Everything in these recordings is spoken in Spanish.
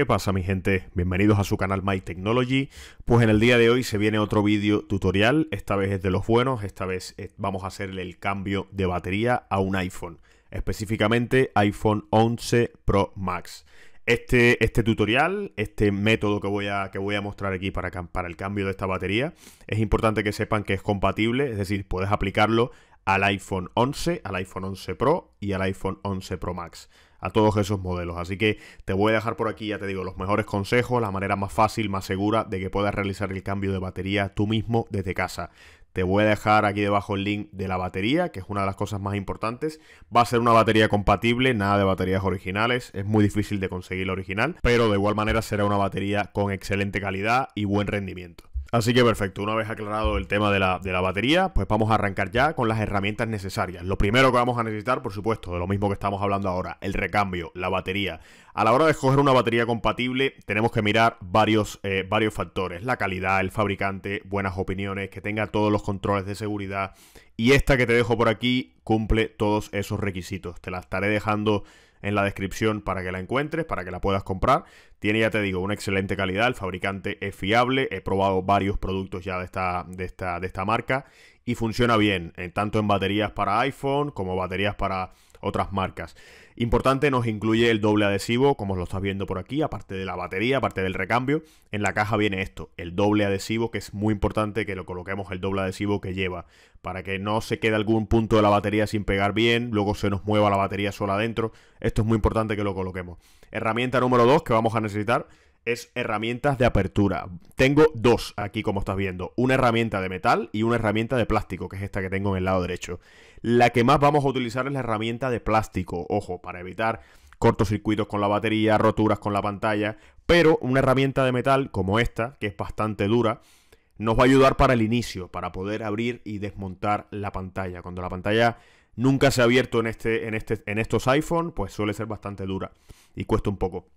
¿Qué pasa mi gente? Bienvenidos a su canal My Technology. Pues en el día de hoy se viene otro vídeo tutorial, esta vez es de los buenos, esta vez vamos a hacerle el cambio de batería a un iPhone, específicamente iPhone 11 Pro Max. Este, este, tutorial, este método que voy a, que voy a mostrar aquí para, para el cambio de esta batería, es importante que sepan que es compatible, es decir, puedes aplicarlo al iPhone 11, al iPhone 11 Pro y al iPhone 11 Pro Max a todos esos modelos. Así que te voy a dejar por aquí, ya te digo, los mejores consejos, la manera más fácil, más segura de que puedas realizar el cambio de batería tú mismo desde casa. Te voy a dejar aquí debajo el link de la batería, que es una de las cosas más importantes. Va a ser una batería compatible, nada de baterías originales. Es muy difícil de conseguir la original, pero de igual manera será una batería con excelente calidad y buen rendimiento. Así que perfecto, una vez aclarado el tema de la, batería, pues vamos a arrancar ya con las herramientas necesarias. Lo primero que vamos a necesitar, por supuesto, de lo mismo que estamos hablando ahora, el recambio, la batería. A la hora de escoger una batería compatible, tenemos que mirar varios, eh, varios factores. La calidad, el fabricante, buenas opiniones, que tenga todos los controles de seguridad. Y esta que te dejo por aquí cumple todos esos requisitos. Te la estaré dejando en la descripción para que la encuentres, para que la puedas comprar. Tiene, ya te digo, una excelente calidad, el fabricante es fiable, he probado varios productos ya de esta, de esta, marca y funciona bien, eh, tanto en baterías para iPhone como baterías para otras marcas. Importante, nos incluye el doble adhesivo, como lo estás viendo por aquí, aparte de la batería, aparte del recambio. En la caja viene esto, el doble adhesivo, que es muy importante que lo coloquemos el doble adhesivo que lleva, para que no se quede algún punto de la batería sin pegar bien, luego se nos mueva la batería sola adentro. Esto es muy importante que lo coloquemos. Herramienta número 2 que vamos a necesitar es herramientas de apertura. Tengo dos aquí, como estás viendo. Una herramienta de metal y una herramienta de plástico, que es esta que tengo en el lado derecho. La que más vamos a utilizar es la herramienta de plástico, ojo, para evitar cortocircuitos con la batería, roturas con la pantalla. Pero una herramienta de metal como esta, que es bastante dura, nos va a ayudar para el inicio, para poder abrir y desmontar la pantalla. Cuando la pantalla nunca se ha abierto en, este, en, este, en estos iPhone, pues suele ser bastante dura y cuesta un poco.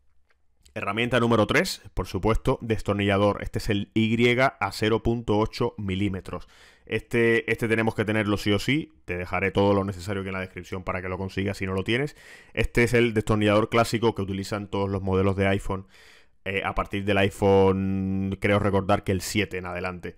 Herramienta número 3, por supuesto, destornillador. Este es el Y a 0.8 milímetros. Este, este tenemos que tenerlo sí o sí. Te dejaré todo lo necesario aquí en la descripción para que lo consigas si no lo tienes. Este es el destornillador clásico que utilizan todos los modelos de iPhone eh, a partir del iPhone, creo recordar que el 7 en adelante.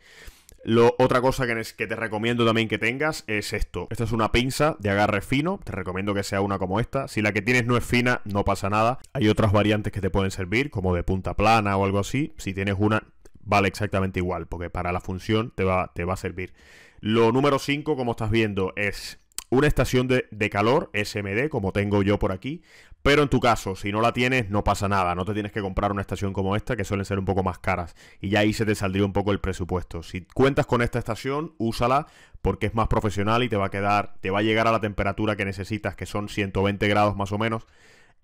Lo, otra cosa que, que, te recomiendo también que tengas es esto. Esta es una pinza de agarre fino. Te recomiendo que sea una como esta. Si la que tienes no es fina, no pasa nada. Hay otras variantes que te pueden servir, como de punta plana o algo así. Si tienes una, vale exactamente igual, porque para la función te va, te va a servir. Lo número 5, como estás viendo, es una estación de, calor SMD, como tengo yo por aquí. Pero en tu caso, si no la tienes, no pasa nada. No te tienes que comprar una estación como esta, que suelen ser un poco más caras. Y ya ahí se te saldría un poco el presupuesto. Si cuentas con esta estación, úsala porque es más profesional y te va a quedar, te va a llegar a la temperatura que necesitas, que son 120 grados más o menos.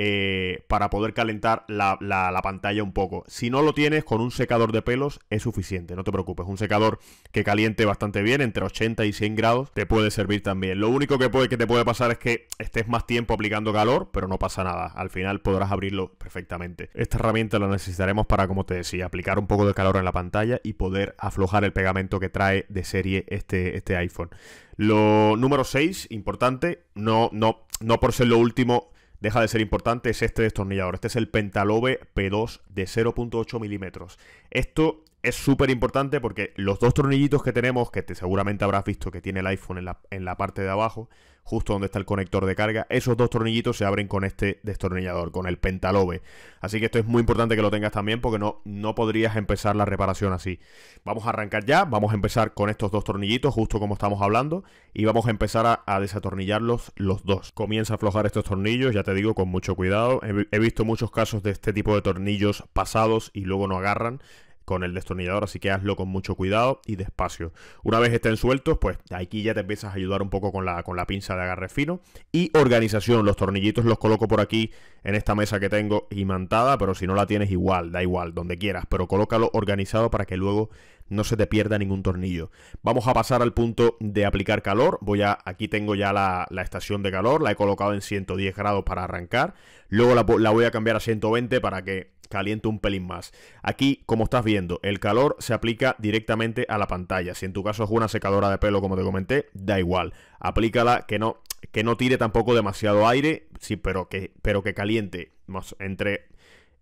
Eh, para poder calentar la, pantalla un poco. Si no lo tienes, con un secador de pelos es suficiente, no te preocupes. Un secador que caliente bastante bien, entre 80 y 100 grados, te puede servir también. Lo único que, puede, que te puede pasar es que estés más tiempo aplicando calor, pero no pasa nada. Al final podrás abrirlo perfectamente. Esta herramienta la necesitaremos para, como te decía, aplicar un poco de calor en la pantalla y poder aflojar el pegamento que trae de serie este, este iPhone. Lo número 6, importante, no, no, no por ser lo último, deja de ser importante es este destornillador. Este es el Pentalobe P2 de 0.8 milímetros. Esto es súper importante porque los dos tornillitos que tenemos, que te seguramente habrás visto que tiene el iPhone en la, en la, parte de abajo, justo donde está el conector de carga, esos dos tornillitos se abren con este destornillador, con el pentalobe. Así que esto es muy importante que lo tengas también porque no, no podrías empezar la reparación así. Vamos a arrancar ya, vamos a empezar con estos dos tornillitos, justo como estamos hablando, y vamos a empezar a, desatornillarlos los dos. Comienza a aflojar estos tornillos, ya te digo, con mucho cuidado. he visto muchos casos de este tipo de tornillos pasados y luego no agarran con el destornillador, así que hazlo con mucho cuidado y despacio. Una vez estén sueltos, pues aquí ya te empiezas a ayudar un poco con la, con la pinza de agarre fino. Y organización, los tornillitos los coloco por aquí en esta mesa que tengo imantada, pero si no la tienes igual, da igual, donde quieras, pero colócalo organizado para que luego no se te pierda ningún tornillo. Vamos a pasar al punto de aplicar calor. Voy a, aquí tengo ya la, estación de calor, la he colocado en 110 grados para arrancar. Luego la, la voy a cambiar a 120 para que caliente un pelín más. Aquí, como estás viendo, el calor se aplica directamente a la pantalla. Si en tu caso es una secadora de pelo, como te comenté, da igual. Aplícala, que no, que no tire tampoco demasiado aire, sí, pero que, pero que caliente más entre,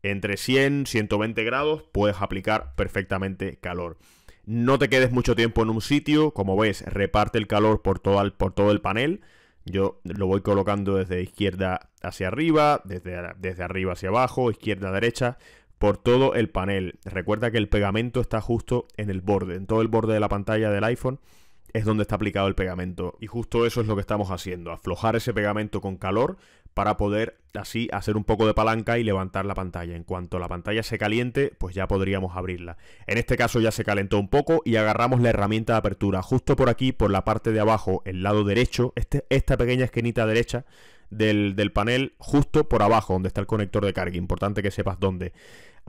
entre 100, 120 grados, puedes aplicar perfectamente calor. No te quedes mucho tiempo en un sitio, como ves, reparte el calor por todo por todo el panel yo lo voy colocando desde izquierda hacia arriba, desde, desde arriba hacia abajo, izquierda a derecha, por todo el panel. Recuerda que el pegamento está justo en el borde, en todo el borde de la pantalla del iPhone es donde está aplicado el pegamento. Y justo eso es lo que estamos haciendo, aflojar ese pegamento con calor para poder así hacer un poco de palanca y levantar la pantalla. En cuanto la pantalla se caliente, pues ya podríamos abrirla. En este caso ya se calentó un poco y agarramos la herramienta de apertura. Justo por aquí, por la parte de abajo, el lado derecho, este, esta pequeña esquinita derecha del, del panel, justo por abajo, donde está el conector de carga. Importante que sepas dónde.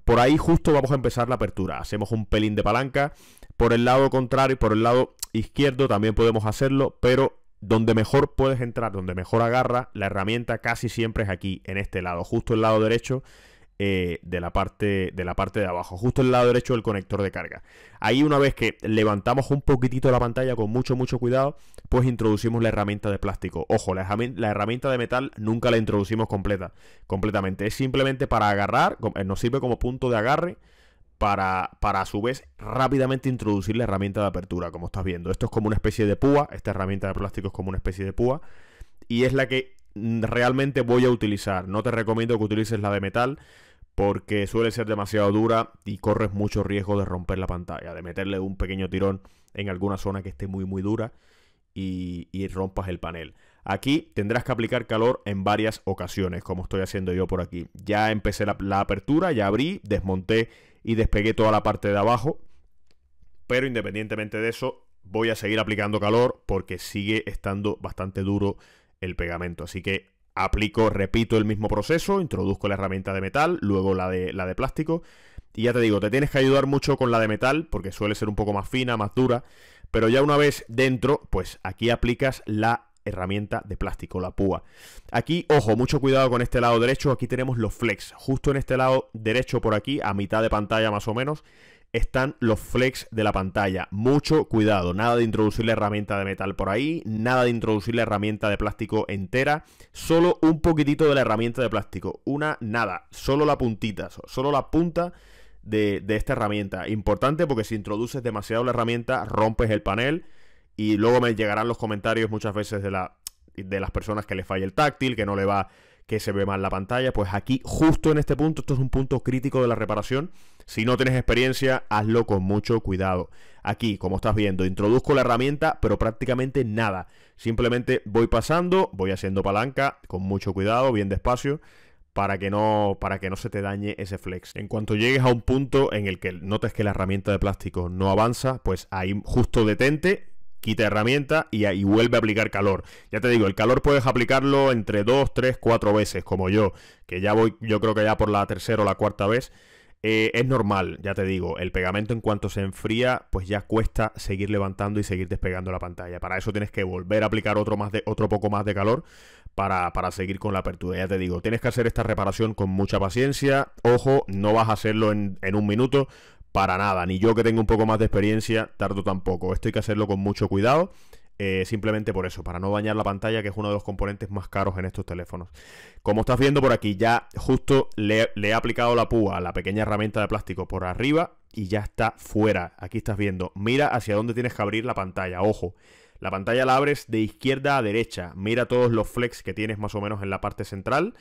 Por ahí justo vamos a empezar la apertura. Hacemos un pelín de palanca. Por el lado contrario, por el lado izquierdo también podemos hacerlo, pero donde mejor puedes entrar, donde mejor agarra, la herramienta casi siempre es aquí, en este lado, justo el lado derecho eh, de, la parte, de la parte de abajo, justo el lado derecho del conector de carga. Ahí una vez que levantamos un poquitito la pantalla con mucho, mucho cuidado, pues introducimos la herramienta de plástico. Ojo, la, la herramienta de metal nunca la introducimos completa, completamente. Es simplemente para agarrar, eh, nos sirve como punto de agarre para, a su vez rápidamente introducir la herramienta de apertura, como estás viendo. Esto es como una especie de púa, esta herramienta de plástico es como una especie de púa, y es la que mm, realmente voy a utilizar. No te recomiendo que utilices la de metal, porque suele ser demasiado dura y corres mucho riesgo de romper la pantalla, de meterle un pequeño tirón en alguna zona que esté muy muy dura y, rompas el panel. Aquí tendrás que aplicar calor en varias ocasiones, como estoy haciendo yo por aquí. Ya empecé la, la apertura, ya abrí, desmonté y despegué toda la parte de abajo. Pero independientemente de eso, voy a seguir aplicando calor porque sigue estando bastante duro el pegamento. Así que aplico, repito el mismo proceso, introduzco la herramienta de metal, luego la de, la de plástico. Y ya te digo, te tienes que ayudar mucho con la de metal porque suele ser un poco más fina, más dura. Pero ya una vez dentro, pues aquí aplicas la herramienta de plástico, la púa. Aquí, ojo, mucho cuidado con este lado derecho, aquí tenemos los flex. Justo en este lado derecho por aquí, a mitad de pantalla más o menos, están los flex de la pantalla. Mucho cuidado, nada de introducir la herramienta de metal por ahí, nada de introducir la herramienta de plástico entera, solo un poquitito de la herramienta de plástico, una nada, solo la puntita, solo la punta de, de esta herramienta. Importante porque si introduces demasiado la herramienta, rompes el panel y luego me llegarán los comentarios muchas veces de, la, de las personas que le falla el táctil, que no le va, que se ve mal la pantalla. Pues aquí, justo en este punto, esto es un punto crítico de la reparación. Si no tienes experiencia, hazlo con mucho cuidado. Aquí, como estás viendo, introduzco la herramienta, pero prácticamente nada. Simplemente voy pasando, voy haciendo palanca con mucho cuidado, bien despacio para que no para que no se te dañe ese flex. En cuanto llegues a un punto en el que notes que la herramienta de plástico no avanza, pues ahí justo detente quita herramienta y, vuelve a aplicar calor. Ya te digo, el calor puedes aplicarlo entre 2, 3, 4 veces, como yo, que ya voy, yo creo que ya por la tercera o la cuarta vez. Eh, es normal, ya te digo, el pegamento en cuanto se enfría, pues ya cuesta seguir levantando y seguir despegando la pantalla. Para eso tienes que volver a aplicar otro, más de, otro poco más de calor para, para, seguir con la apertura. Ya te digo, tienes que hacer esta reparación con mucha paciencia. Ojo, no vas a hacerlo en, en un minuto, para nada, ni yo que tengo un poco más de experiencia tardo tampoco. Esto hay que hacerlo con mucho cuidado, eh, simplemente por eso, para no dañar la pantalla, que es uno de los componentes más caros en estos teléfonos. Como estás viendo por aquí, ya justo le, le he aplicado la púa, la pequeña herramienta de plástico por arriba y ya está fuera. Aquí estás viendo, mira hacia dónde tienes que abrir la pantalla, ojo. La pantalla la abres de izquierda a derecha, mira todos los flex que tienes más o menos en la parte central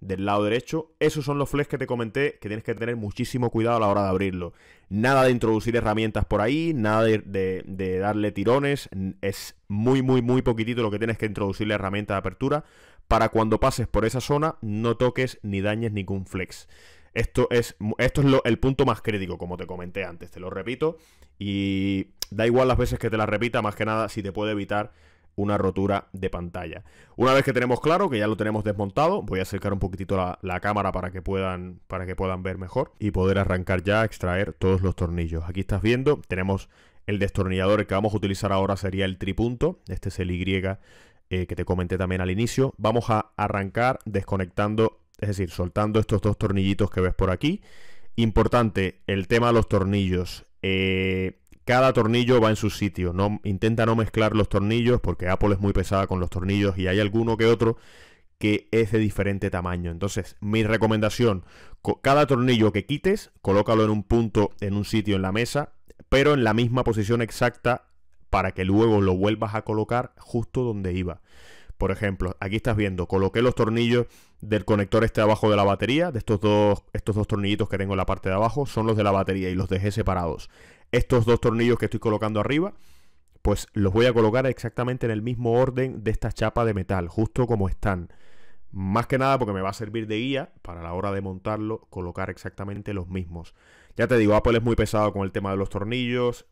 del lado derecho. Esos son los flex que te comenté que tienes que tener muchísimo cuidado a la hora de abrirlo. Nada de introducir herramientas por ahí, nada de, darle tirones. Es muy, muy, muy poquitito lo que tienes que introducir la herramienta de apertura para cuando pases por esa zona no toques ni dañes ningún flex. Esto es, esto es el punto más crítico, como te comenté antes, te lo repito. Y da igual las veces que te la repita, más que nada si te puede evitar una rotura de pantalla. Una vez que tenemos claro, que ya lo tenemos desmontado, voy a acercar un poquitito la, cámara para que, puedan, para que puedan ver mejor y poder arrancar ya, extraer todos los tornillos. Aquí estás viendo, tenemos el destornillador que vamos a utilizar ahora sería el tripunto, este es el Y eh, que te comenté también al inicio. Vamos a arrancar desconectando, es decir, soltando estos dos tornillitos que ves por aquí. Importante, el tema de los tornillos. Eh, cada tornillo va en su sitio. No, intenta no mezclar los tornillos porque Apple es muy pesada con los tornillos y hay alguno que otro que es de diferente tamaño. Entonces, mi recomendación, cada tornillo que quites, colócalo en un punto, en un sitio en la mesa, pero en la misma posición exacta para que luego lo vuelvas a colocar justo donde iba. Por ejemplo, aquí estás viendo, coloqué los tornillos del conector este abajo de la batería, de estos dos, estos dos tornillitos que tengo en la parte de abajo, son los de la batería y los dejé separados estos dos tornillos que estoy colocando arriba, pues los voy a colocar exactamente en el mismo orden de esta chapa de metal, justo como están. Más que nada porque me va a servir de guía para la hora de montarlo, colocar exactamente los mismos. Ya te digo, Apple es muy pesado con el tema de los tornillos.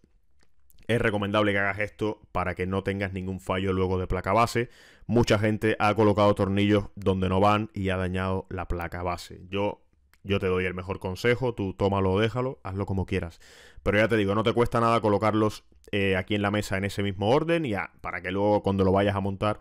Es recomendable que hagas esto para que no tengas ningún fallo luego de placa base. Mucha gente ha colocado tornillos donde no van y ha dañado la placa base. Yo yo te doy el mejor consejo, tú tómalo o déjalo, hazlo como quieras. Pero ya te digo, no te cuesta nada colocarlos eh, aquí en la mesa en ese mismo orden y para que luego cuando lo vayas a montar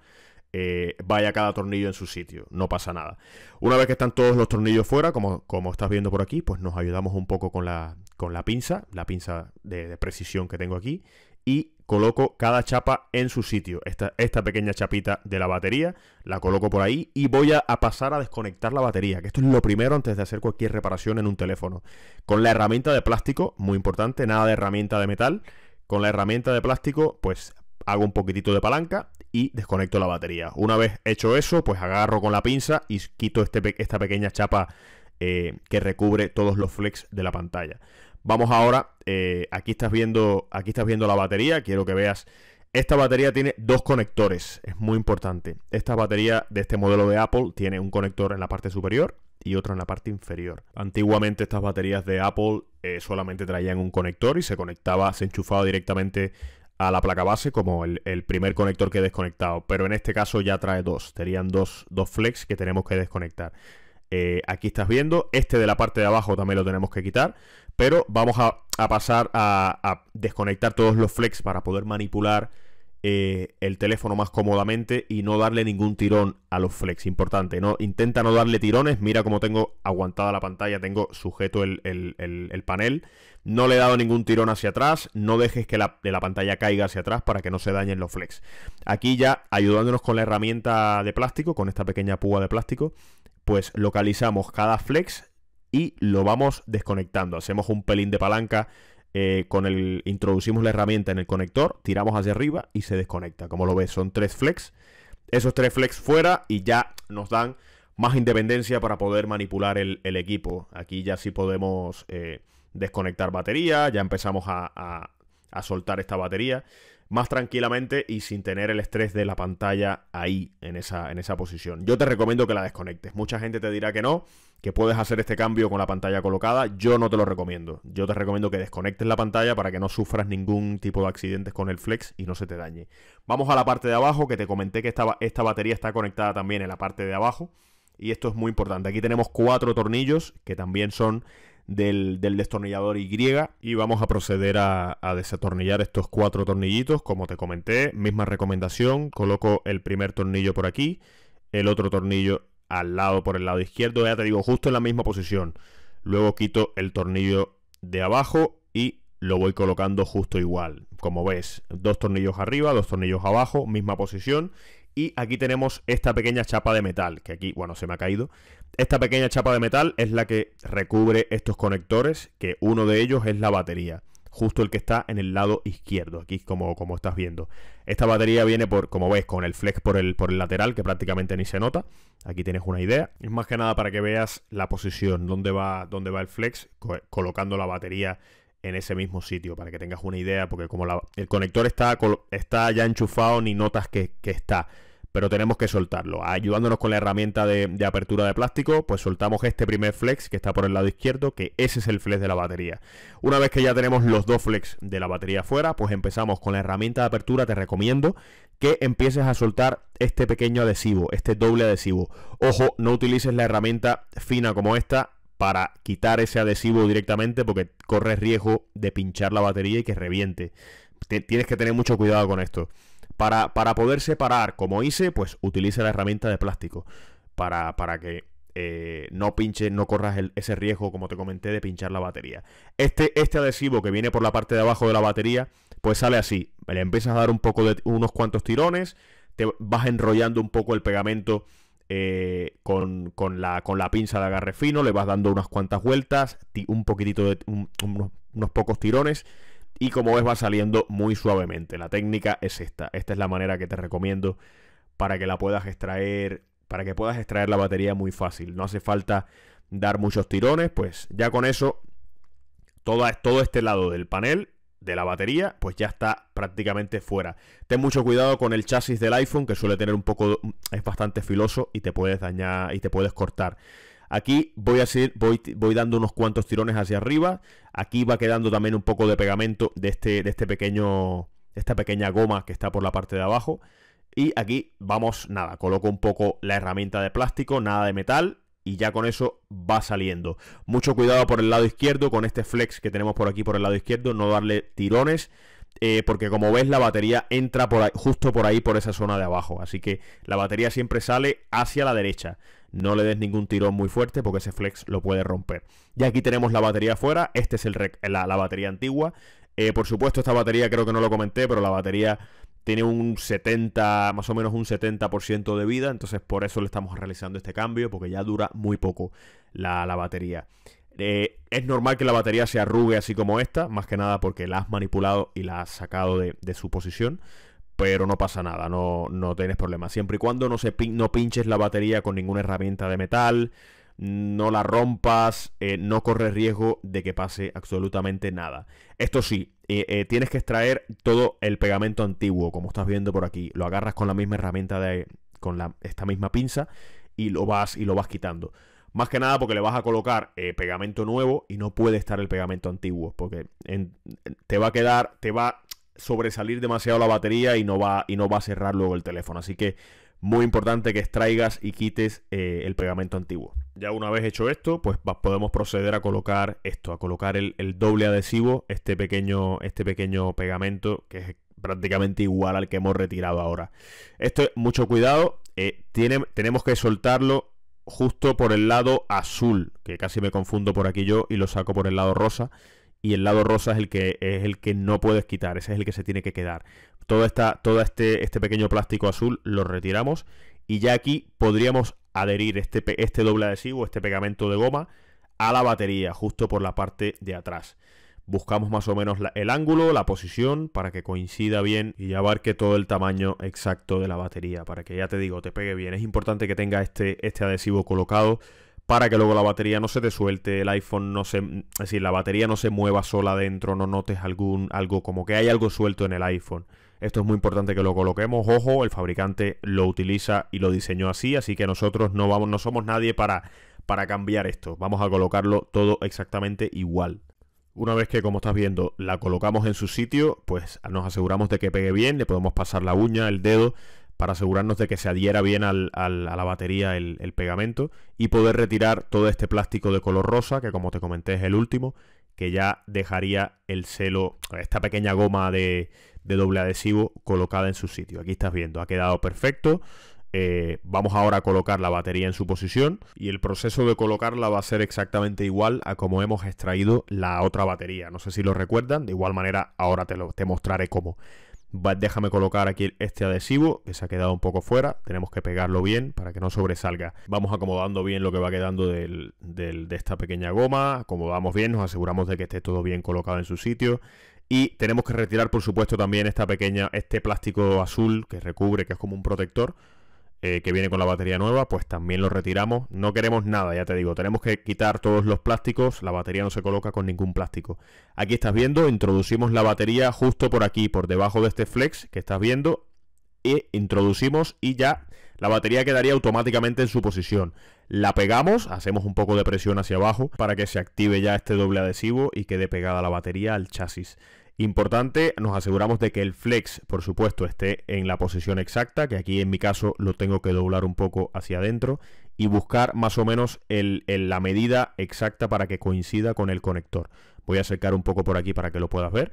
eh, vaya cada tornillo en su sitio, no pasa nada. Una vez que están todos los tornillos fuera, como, como estás viendo por aquí, pues nos ayudamos un poco con la, con la pinza, la pinza de, de precisión que tengo aquí, y coloco cada chapa en su sitio. Esta, esta, pequeña chapita de la batería la coloco por ahí y voy a, pasar a desconectar la batería, que esto es lo primero antes de hacer cualquier reparación en un teléfono. Con la herramienta de plástico, muy importante, nada de herramienta de metal. Con la herramienta de plástico, pues hago un poquitito de palanca y desconecto la batería. Una vez hecho eso, pues agarro con la pinza y quito este, esta pequeña chapa eh, que recubre todos los flex de la pantalla. Vamos ahora, eh, aquí, estás viendo, aquí estás viendo la batería, quiero que veas. Esta batería tiene dos conectores, es muy importante. Esta batería de este modelo de Apple tiene un conector en la parte superior y otro en la parte inferior. Antiguamente estas baterías de Apple eh, solamente traían un conector y se conectaba, se enchufaba directamente a la placa base como el, primer conector que he desconectado. Pero en este caso ya trae dos. Serían dos, dos flex que tenemos que desconectar. Eh, aquí estás viendo. Este de la parte de abajo también lo tenemos que quitar. Pero vamos a, pasar a, desconectar todos los flex para poder manipular eh, el teléfono más cómodamente y no darle ningún tirón a los flex. Importante, ¿no? Intenta no darle tirones. Mira cómo tengo aguantada la pantalla, tengo sujeto el, panel. No le he dado ningún tirón hacia atrás. No dejes que la, la, pantalla caiga hacia atrás para que no se dañen los flex. Aquí ya, ayudándonos con la herramienta de plástico, con esta pequeña púa de plástico, pues localizamos cada flex y lo vamos desconectando. Hacemos un pelín de palanca eh, con el introducimos la herramienta en el conector, tiramos hacia arriba y se desconecta. Como lo ves, son tres flex. Esos tres flex fuera y ya nos dan más independencia para poder manipular el, equipo. Aquí ya sí podemos eh, desconectar batería, ya empezamos a, soltar esta batería más tranquilamente y sin tener el estrés de la pantalla ahí en esa, en esa posición. Yo te recomiendo que la desconectes. Mucha gente te dirá que no, que puedes hacer este cambio con la pantalla colocada, yo no te lo recomiendo. Yo te recomiendo que desconectes la pantalla para que no sufras ningún tipo de accidentes con el flex y no se te dañe. Vamos a la parte de abajo, que te comenté que esta, esta batería está conectada también en la parte de abajo. Y esto es muy importante. Aquí tenemos cuatro tornillos que también son del, del, destornillador Y y vamos a proceder a, a, desatornillar estos cuatro tornillitos como te comenté, misma recomendación, coloco el primer tornillo por aquí, el otro tornillo al lado por el lado izquierdo, ya te digo, justo en la misma posición. Luego quito el tornillo de abajo y lo voy colocando justo igual. Como ves, dos tornillos arriba, dos tornillos abajo, misma posición. Y aquí tenemos esta pequeña chapa de metal, que aquí, bueno, se me ha caído. Esta pequeña chapa de metal es la que recubre estos conectores, que uno de ellos es la batería justo el que está en el lado izquierdo, aquí como, como estás viendo. Esta batería viene por, como ves, con el flex por el, por el lateral, que prácticamente ni se nota. Aquí tienes una idea. Es más que nada para que veas la posición, dónde va, dónde va el flex, colocando la batería en ese mismo sitio, para que tengas una idea, porque como el conector está, está ya enchufado, ni notas que, que está pero tenemos que soltarlo. Ayudándonos con la herramienta de, apertura de plástico, pues soltamos este primer flex que está por el lado izquierdo, que ese es el flex de la batería. Una vez que ya tenemos los dos flex de la batería afuera, pues empezamos con la herramienta de apertura, te recomiendo que empieces a soltar este pequeño adhesivo, este doble adhesivo. Ojo, no utilices la herramienta fina como esta, para quitar ese adhesivo directamente porque corres riesgo de pinchar la batería y que reviente. tienes que tener mucho cuidado con esto. Para, poder separar, como hice, pues utiliza la herramienta de plástico para, para que eh, no pinche no corras ese riesgo, como te comenté, de pinchar la batería. Este, este adhesivo que viene por la parte de abajo de la batería, pues sale así. Le empiezas a dar un poco de unos cuantos tirones, te vas enrollando un poco el pegamento eh, con, con, la, con, la, pinza de agarre fino, le vas dando unas cuantas vueltas, un poquitito de unos, unos pocos tirones y como ves va saliendo muy suavemente. La técnica es esta. Esta es la manera que te recomiendo para que la puedas extraer, para que puedas extraer la batería muy fácil. No hace falta dar muchos tirones, pues ya con eso todo, todo este lado del panel de la batería, pues ya está prácticamente fuera. Ten mucho cuidado con el chasis del iPhone, que suele tener un poco, es bastante filoso y te puedes dañar y te puedes cortar. Aquí voy, a voy, voy dando unos cuantos tirones hacia arriba. Aquí va quedando también un poco de pegamento de, este, de este pequeño, esta pequeña goma que está por la parte de abajo. Y aquí vamos, nada, coloco un poco la herramienta de plástico, nada de metal. Y ya con eso va saliendo. Mucho cuidado por el lado izquierdo, con este flex que tenemos por aquí por el lado izquierdo, no darle tirones eh, porque como ves la batería entra justo por ahí, por esa zona de abajo. Así que la batería siempre sale hacia la derecha. No le des ningún tirón muy fuerte porque ese flex lo puede romper. Y aquí tenemos la batería afuera. Este es el la, batería antigua. Eh, por supuesto, esta batería creo que no lo comenté, pero la batería tiene un 70, más o menos un 70% de vida. Entonces por eso le estamos realizando este cambio porque ya dura muy poco la, la batería. Eh, es normal que la batería se arrugue así como esta, más que nada porque la has manipulado y la has sacado de, su posición. Pero no pasa nada, no, tienes problema. Siempre y cuando no, se pinches la batería con ninguna herramienta de metal, no la rompas, eh, no corres riesgo de que pase absolutamente nada. Esto sí, eh, tienes que extraer todo el pegamento antiguo, como estás viendo por aquí. Lo agarras con la misma herramienta de, con esta misma pinza y lo vas y lo vas quitando. Más que nada porque le vas a colocar eh, pegamento nuevo y no puede estar el pegamento antiguo, porque te va a quedar, te va a sobresalir demasiado la batería y no va, y no va a cerrar luego el teléfono. Así que muy importante que extraigas y quites eh, el pegamento antiguo. Ya una vez hecho esto, pues podemos proceder a colocar esto, a colocar el, doble adhesivo, este pequeño, este pequeño pegamento que es prácticamente igual al que hemos retirado ahora. Esto, mucho cuidado, eh, tiene, tenemos que soltarlo justo por el lado azul, que casi me confundo por aquí yo y lo saco por el lado rosa. Y el lado rosa es el que es el que no puedes quitar, ese es el que se tiene que quedar. Todo, este, este, pequeño plástico azul lo retiramos y ya aquí podríamos adherir este, este doble adhesivo, este pegamento de goma, a la batería, justo por la parte de atrás buscamos más o menos el ángulo, la posición, para que coincida bien y abarque todo el tamaño exacto de la batería, para que ya te digo, te pegue bien. Es importante que tenga este, este adhesivo colocado para que luego la batería no se te suelte, el iPhone no se... Es decir, la batería no se mueva sola dentro, no notes algún, algo como que hay algo suelto en el iPhone. Esto es muy importante que lo coloquemos. Ojo, el fabricante lo utiliza y lo diseñó así, así que nosotros no, vamos, no somos nadie para, para cambiar esto. Vamos a colocarlo todo exactamente igual. Una vez que, como estás viendo, la colocamos en su sitio, pues nos aseguramos de que pegue bien, le podemos pasar la uña, el dedo, para asegurarnos de que se adhiera bien a la batería el, pegamento y poder retirar todo este plástico de color rosa, que como te comenté es el último, que ya dejaría el celo, esta pequeña goma de, de, doble adhesivo colocada en su sitio. Aquí estás viendo, ha quedado perfecto. Eh, vamos ahora a colocar la batería en su posición y el proceso de colocarla va a ser exactamente igual a como hemos extraído la otra batería. No sé si lo recuerdan, de igual manera ahora te, lo, te mostraré cómo. déjame colocar aquí este adhesivo que se ha quedado un poco fuera. Tenemos que pegarlo bien para que no sobresalga. Vamos acomodando bien lo que va quedando de esta pequeña goma. Acomodamos bien, nos aseguramos de que esté todo bien colocado en su sitio. Y tenemos que retirar, por supuesto, también esta pequeña, este plástico azul que recubre, que es como un protector eh, que viene con la batería nueva, pues también lo retiramos. No queremos nada, ya te digo, tenemos que quitar todos los plásticos, la batería no se coloca con ningún plástico. Aquí estás viendo, introducimos la batería justo por aquí, por debajo de este flex que estás viendo, e introducimos y ya la batería quedaría automáticamente en su posición. La pegamos, hacemos un poco de presión hacia abajo para que se active ya este doble adhesivo y quede pegada la batería al chasis importante. Nos aseguramos de que el flex, por supuesto, esté en la posición exacta, que aquí en mi caso lo tengo que doblar un poco hacia adentro y buscar más o menos la medida exacta para que coincida con el conector. Voy a acercar un poco por aquí para que lo puedas ver.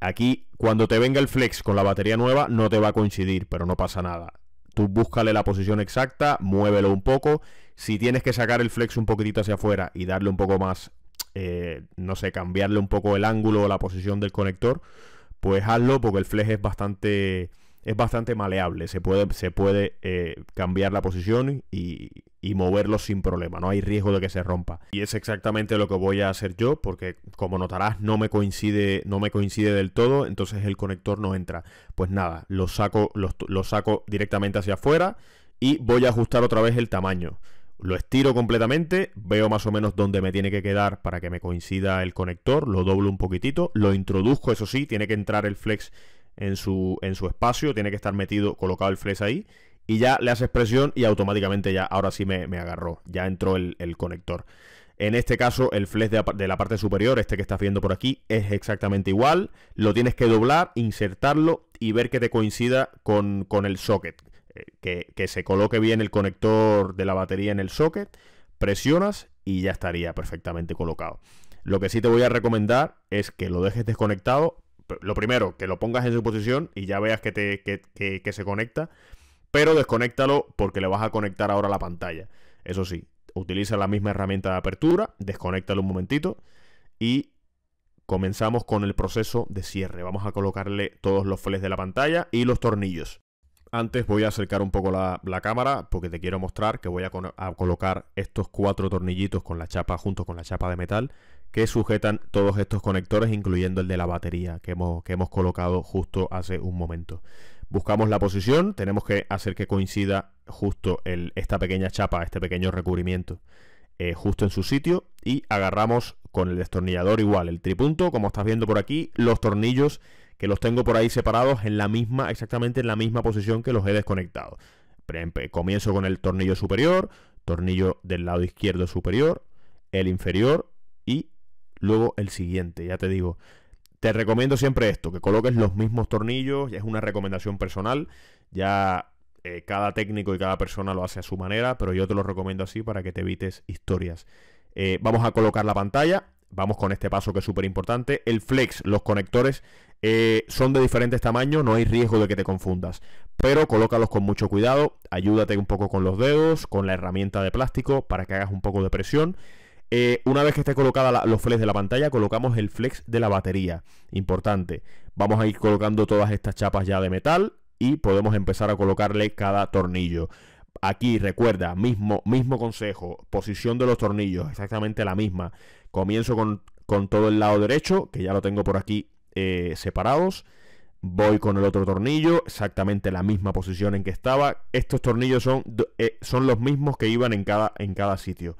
Aquí, cuando te venga el flex con la batería nueva, no te va a coincidir, pero no pasa nada. Tú búscale la posición exacta, muévelo un poco. Si tienes que sacar el flex un poquitito hacia afuera y darle un poco más eh, no sé, cambiarle un poco el ángulo o la posición del conector, pues hazlo porque el fleje es bastante, es bastante maleable, se puede, se puede eh, cambiar la posición y, moverlo sin problema, no hay riesgo de que se rompa. Y es exactamente lo que voy a hacer yo, porque como notarás no me coincide, no me coincide del todo, entonces el conector no entra. Pues nada, lo saco, lo, lo saco directamente hacia afuera y voy a ajustar otra vez el tamaño. Lo estiro completamente, veo más o menos dónde me tiene que quedar para que me coincida el conector, lo doblo un poquitito, lo introduzco, eso sí, tiene que entrar el flex en su, en su espacio, tiene que estar metido, colocado el flex ahí, y ya le haces presión y automáticamente ya, ahora sí me, agarró, ya entró el, el, conector. En este caso, el flex de, la parte superior, este que estás viendo por aquí, es exactamente igual. Lo tienes que doblar, insertarlo y ver que te coincida con, con el socket que, se coloque bien el conector de la batería en el socket, presionas y ya estaría perfectamente colocado. Lo que sí te voy a recomendar es que lo dejes desconectado. Lo primero, que lo pongas en su posición y ya veas que, te, se conecta. Pero desconéctalo porque le vas a conectar ahora la pantalla. Eso sí, utiliza la misma herramienta de apertura, desconéctalo un momentito y comenzamos con el proceso de cierre. Vamos a colocarle todos los flex de la pantalla y los tornillos. Antes voy a acercar un poco la, cámara porque te quiero mostrar que voy a, colocar estos cuatro tornillitos con la chapa junto con la chapa de metal que sujetan todos estos conectores incluyendo el de la batería que hemos, colocado justo hace un momento. Buscamos la posición, tenemos que hacer que coincida justo esta pequeña chapa, este pequeño recubrimiento eh, justo en su sitio y agarramos con el destornillador igual, el tripunto, como estás viendo por aquí, los tornillos los tengo por ahí separados en la misma, exactamente en la misma posición que los he desconectado. Comienzo con el tornillo superior, tornillo del lado izquierdo superior, el inferior y luego el siguiente, ya te digo. Te recomiendo siempre esto, que coloques los mismos tornillos, es una recomendación personal, ya eh, cada técnico y cada persona lo hace a su manera, pero yo te lo recomiendo así para que te evites historias. Eh, vamos a colocar la pantalla, Vamos con este paso que es súper importante. El flex, los conectores eh, son de diferentes tamaños, no hay riesgo de que te confundas. Pero colócalos con mucho cuidado, ayúdate un poco con los dedos, con la herramienta de plástico para que hagas un poco de presión. Eh, una vez que esté colocada los flex de la pantalla, colocamos el flex de la batería. Importante. Vamos a ir colocando todas estas chapas ya de metal y podemos empezar a colocarle cada tornillo. Aquí recuerda, mismo, mismo consejo, posición de los tornillos, exactamente la misma. Comienzo con, con todo el lado derecho, que ya lo tengo por aquí eh, separados. Voy con el otro tornillo, exactamente la misma posición en que estaba. Estos tornillos son, eh, son los mismos que iban en cada, en cada sitio.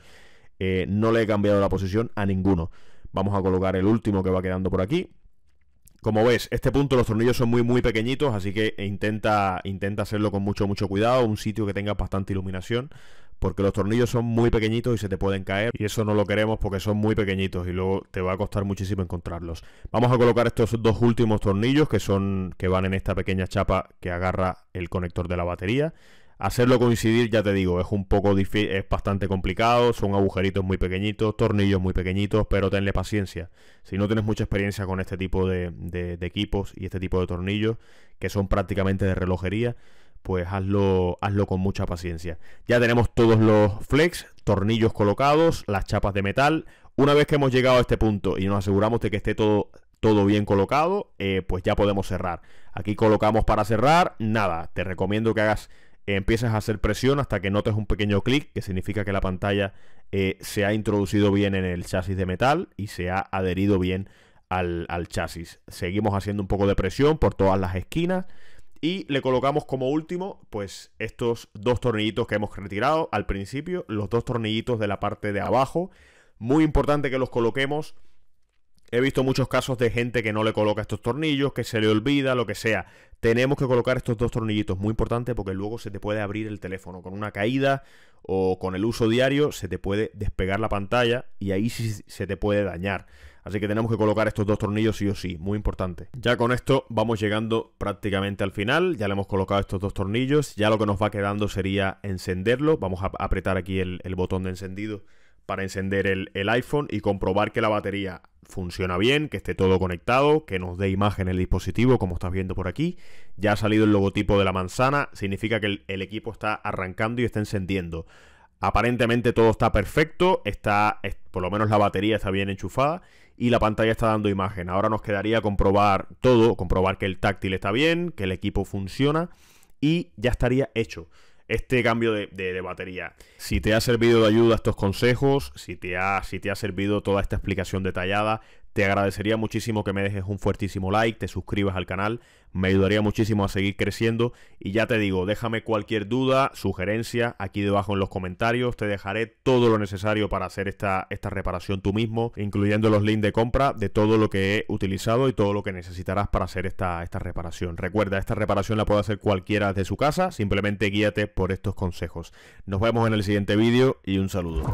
Eh, no le he cambiado la posición a ninguno. Vamos a colocar el último que va quedando por aquí. Como ves, este punto los tornillos son muy muy pequeñitos, así que intenta, intenta hacerlo con mucho mucho cuidado, un sitio que tenga bastante iluminación porque los tornillos son muy pequeñitos y se te pueden caer y eso no lo queremos porque son muy pequeñitos y luego te va a costar muchísimo encontrarlos. Vamos a colocar estos dos últimos tornillos que son que van en esta pequeña chapa que agarra el conector de la batería. Hacerlo coincidir, ya te digo, es un poco es bastante complicado, son agujeritos muy pequeñitos, tornillos muy pequeñitos, pero tenle paciencia. Si no tienes mucha experiencia con este tipo de equipos y este tipo de tornillos, que son prácticamente de relojería, pues hazlo, hazlo con mucha paciencia. Ya tenemos todos los flex, tornillos colocados, las chapas de metal. Una vez que hemos llegado a este punto y nos aseguramos de que esté todo, todo bien colocado, eh, pues ya podemos cerrar. Aquí colocamos para cerrar, nada, te recomiendo que hagas empieces a hacer presión hasta que notes un pequeño clic, que significa que la pantalla eh, se ha introducido bien en el chasis de metal y se ha adherido bien al chasis. Seguimos haciendo un poco de presión por todas las esquinas y le colocamos como último, pues estos dos tornillitos que hemos retirado al principio, los dos tornillitos de la parte de abajo. Muy importante que los coloquemos. He visto muchos casos de gente que no le coloca estos tornillos, que se le olvida, lo que sea. Tenemos que colocar estos dos tornillitos, muy importante porque luego se te puede abrir el teléfono con una caída o con el uso diario, se te puede despegar la pantalla y ahí sí se te puede dañar. Así que tenemos que colocar estos dos tornillos sí o sí, muy importante. Ya con esto vamos llegando prácticamente al final, ya le hemos colocado estos dos tornillos, ya lo que nos va quedando sería encenderlo, vamos a apretar aquí el, botón de encendido para encender el, iPhone y comprobar que la batería funciona bien, que esté todo conectado, que nos dé imagen el dispositivo, como estás viendo por aquí. Ya ha salido el logotipo de la manzana, significa que el equipo está arrancando y está encendiendo. Aparentemente todo está perfecto, está, por lo menos la batería está bien enchufada y la pantalla está dando imagen. Ahora nos quedaría comprobar todo, comprobar que el táctil está bien, que el equipo funciona y ya estaría hecho este cambio de, batería. Si te ha servido de ayuda estos consejos, si te, si te ha servido toda esta explicación detallada, te agradecería muchísimo que me dejes un fuertísimo like, te suscribas al canal, me ayudaría muchísimo a seguir creciendo y ya te digo, déjame cualquier duda, sugerencia aquí debajo en los comentarios, te dejaré todo lo necesario para hacer esta, esta reparación tú mismo, incluyendo los links de compra de todo lo que he utilizado y todo lo que necesitarás para hacer esta, esta reparación. Recuerda, esta reparación la puede hacer cualquiera de su casa, simplemente guíate por estos consejos. Nos vemos en el siguiente vídeo y un saludo.